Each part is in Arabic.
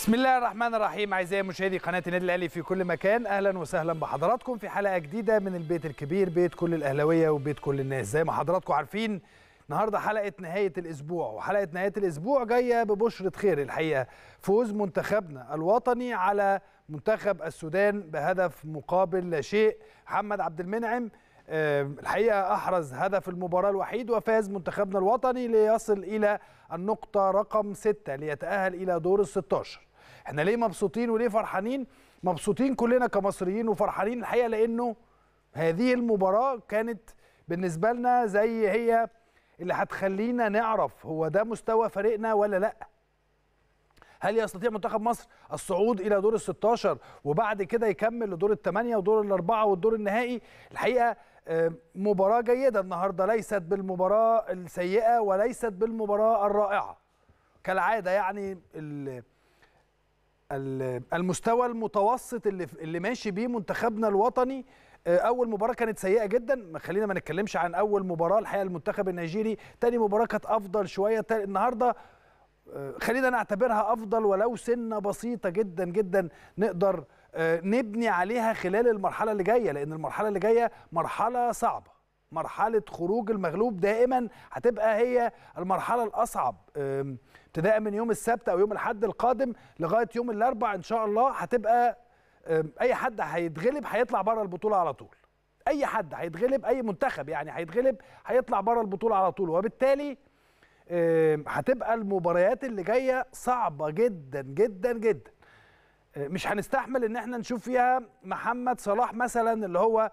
بسم الله الرحمن الرحيم اعزائي مشاهدي قناه النادي الاهلي في كل مكان اهلا وسهلا بحضراتكم في حلقه جديده من البيت الكبير بيت كل الاهلاويه وبيت كل الناس زي ما حضراتكم عارفين النهارده حلقه نهايه الاسبوع وحلقه نهايه الاسبوع جايه ببشره خير الحقيقه فوز منتخبنا الوطني على منتخب السودان بهدف مقابل لا شيء محمد عبد المنعم الحقيقه احرز هدف المباراه الوحيد وفاز منتخبنا الوطني ليصل الى النقطه رقم 6 ليتاهل الى دور ال 16 احنا ليه مبسوطين وليه فرحانين مبسوطين كلنا كمصريين وفرحانين الحقيقه لانه هذه المباراه كانت بالنسبه لنا زي هي اللي هتخلينا نعرف هو ده مستوى فريقنا ولا لا هل يستطيع منتخب مصر الصعود الى دور ال 16 وبعد كده يكمل لدور الثمانيه ودور الاربعه والدور النهائي الحقيقه آه، مباراه جيده النهارده ليست بالمباراه السيئه وليست بالمباراه الرائعه كالعاده يعني المستوى المتوسط اللي اللي ماشي بيه منتخبنا الوطني آه، اول مباراه كانت سيئه جدا خلينا ما نتكلمش عن اول مباراه الحقيقه المنتخب النيجيري تاني مباراه كانت افضل شويه النهارده آه، خلينا نعتبرها افضل ولو سنه بسيطه جدا جدا نقدر آه، نبني عليها خلال المرحله اللي جايه لان المرحله اللي جايه مرحله صعبه مرحله خروج المغلوب دائما هتبقى هي المرحله الاصعب ابتداء من يوم السبت او يوم الاحد القادم لغايه يوم الاربع ان شاء الله هتبقى اي حد هيتغلب هيطلع بره البطوله على طول اي حد هيتغلب اي منتخب يعني هيتغلب هيطلع بره البطوله على طول وبالتالي هتبقى المباريات اللي جايه صعبه جدا جدا جدا آه، مش هنستحمل ان احنا نشوف فيها محمد صلاح مثلا اللي هو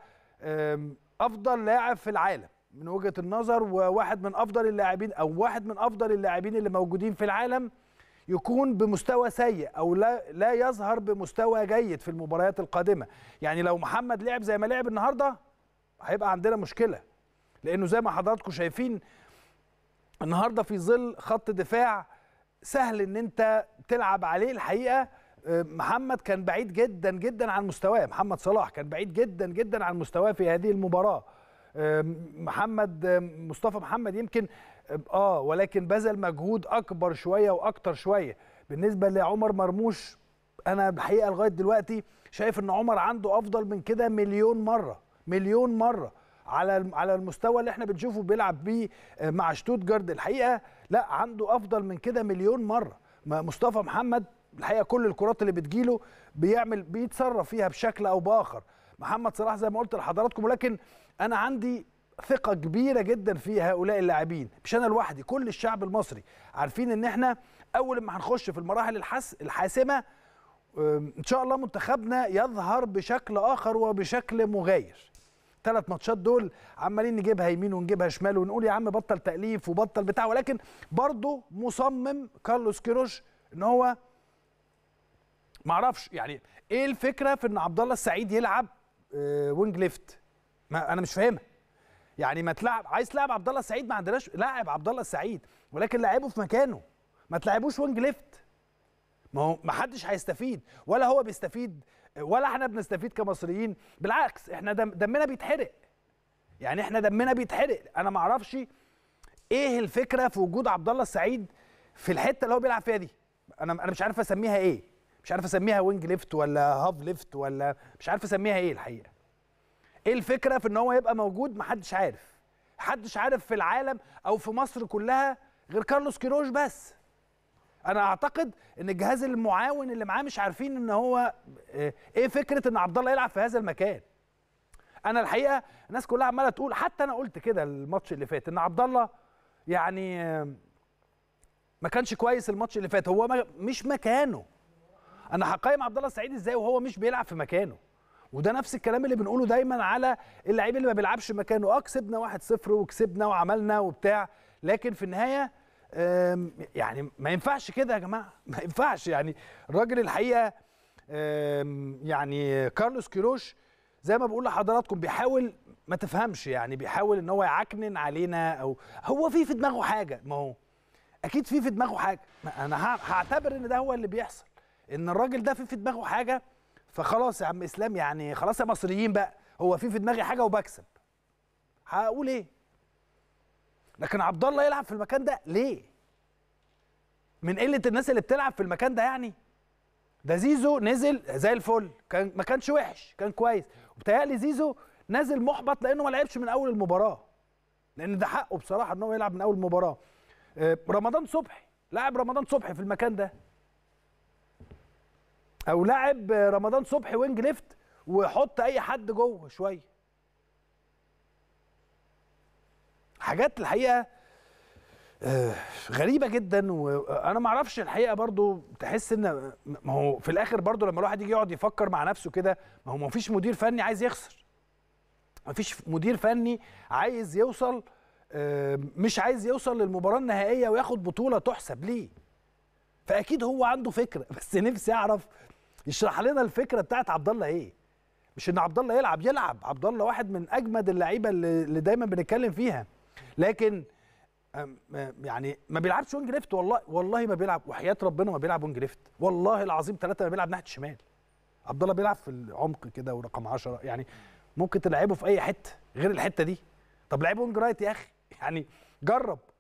افضل لاعب في العالم من وجهه النظر وواحد من افضل اللاعبين او واحد من افضل اللاعبين اللي موجودين في العالم يكون بمستوى سيء او لا لا يظهر بمستوى جيد في المباريات القادمه يعني لو محمد لعب زي ما لعب النهارده هيبقى عندنا مشكله لانه زي ما حضراتكم شايفين النهارده في ظل خط دفاع سهل ان انت تلعب عليه الحقيقه محمد كان بعيد جدا جدا عن مستواه محمد صلاح كان بعيد جدا جدا عن مستواه في هذه المباراه محمد مصطفى محمد يمكن اه ولكن بذل مجهود اكبر شويه واكتر شويه بالنسبه لعمر مرموش انا الحقيقه لغايه دلوقتي شايف ان عمر عنده افضل من كده مليون مره مليون مره على على المستوى اللي احنا بنشوفه بيلعب بيه مع شتوتجارد الحقيقه لا عنده افضل من كده مليون مره مصطفى محمد الحقيقه كل الكرات اللي بتجيله بيعمل بيتصرف فيها بشكل او باخر محمد صلاح زي ما قلت لحضراتكم ولكن انا عندي ثقه كبيره جدا في هؤلاء اللاعبين مش انا لوحدي كل الشعب المصري عارفين ان احنا اول ما هنخش في المراحل الحس الحاسمه ان شاء الله منتخبنا يظهر بشكل اخر وبشكل مغاير ثلاث ماتشات دول عمالين نجيبها يمين ونجيبها شمال ونقول يا عم بطل تاليف وبطل بتاع ولكن برضه مصمم كارلوس كيروش ان هو معرفش يعني ايه الفكره في ان عبد الله السعيد يلعب وينج آه، ليفت ما انا مش فاهمها يعني ما تلعب عايز تلعب عبد الله السعيد ما عندناش لاعب عبد الله السعيد ولكن لعبه في مكانه ما تلعبوش وينج ليفت ما هو ما حدش هيستفيد ولا هو بيستفيد ولا احنا بنستفيد كمصريين بالعكس احنا دم دمنا بيتحرق يعني احنا دمنا بيتحرق انا ما اعرفش ايه الفكره في وجود عبد الله السعيد في الحته اللي هو بيلعب فيها دي انا انا مش عارف اسميها ايه مش عارف اسميها وينج ليفت ولا هاف ليفت ولا مش عارف اسميها ايه الحقيقه ايه الفكره في ان هو يبقى موجود محدش عارف محدش عارف في العالم او في مصر كلها غير كارلوس كيروش بس انا اعتقد ان الجهاز المعاون اللي معاه مش عارفين ان هو آه، ايه فكره ان عبد الله يلعب في هذا المكان انا الحقيقه الناس كلها عماله تقول حتى انا قلت كده الماتش اللي فات ان عبد الله يعني آه، ما كانش كويس الماتش اللي فات هو مش مكانه انا هقيم عبد الله السعيد ازاي وهو مش بيلعب في مكانه وده نفس الكلام اللي بنقوله دايما على اللعيب اللي ما بيلعبش مكانه اه كسبنا 1-0 وكسبنا وعملنا وبتاع لكن في النهايه يعني ما ينفعش كده يا جماعه ما ينفعش يعني الراجل الحقيقه يعني كارلوس كيروش زي ما بقول لحضراتكم بيحاول ما تفهمش يعني بيحاول ان هو يعكنن علينا او هو في في دماغه حاجه ما هو اكيد في في دماغه حاجه انا هعتبر ان ده هو اللي بيحصل ان الراجل ده في في دماغه حاجه فخلاص يا عم اسلام يعني خلاص يا مصريين بقى هو في في دماغي حاجه وبكسب هقول ايه لكن عبد الله يلعب في المكان ده ليه من قله الناس اللي بتلعب في المكان ده يعني ده زيزو نزل زي الفل كان ما كانش وحش كان كويس وبتهيألي زيزو نازل محبط لانه ما لعبش من اول المباراه لان ده حقه بصراحه ان هو يلعب من اول المباراه آه، رمضان صبحي لاعب رمضان صبحي في المكان ده او لاعب رمضان صبحي وينج ليفت وحط اي حد جوه شويه حاجات الحقيقه آه، غريبه جدا وانا ما اعرفش الحقيقه برضو تحس ان ما هو في الاخر برضو لما الواحد يجي يقعد يفكر مع نفسه كده ما هو ما فيش مدير فني عايز يخسر ما فيش مدير فني عايز يوصل آه، مش عايز يوصل للمباراه النهائيه وياخد بطوله تحسب ليه فاكيد هو عنده فكره بس نفسي اعرف يشرح لنا الفكره بتاعت عبد الله ايه مش ان عبد الله يلعب يلعب عبد الله واحد من اجمد اللعيبه اللي دايما بنتكلم فيها لكن يعني ما بيلعبش وينج ليفت والله والله ما بيلعب وحياه ربنا ما بيلعب وينج ليفت والله العظيم ثلاثه ما بيلعب ناحيه الشمال عبد الله بيلعب في العمق كده ورقم 10 يعني ممكن تلعبه في اي حته غير الحته دي طب لعبه وينج رايت يا اخي يعني جرب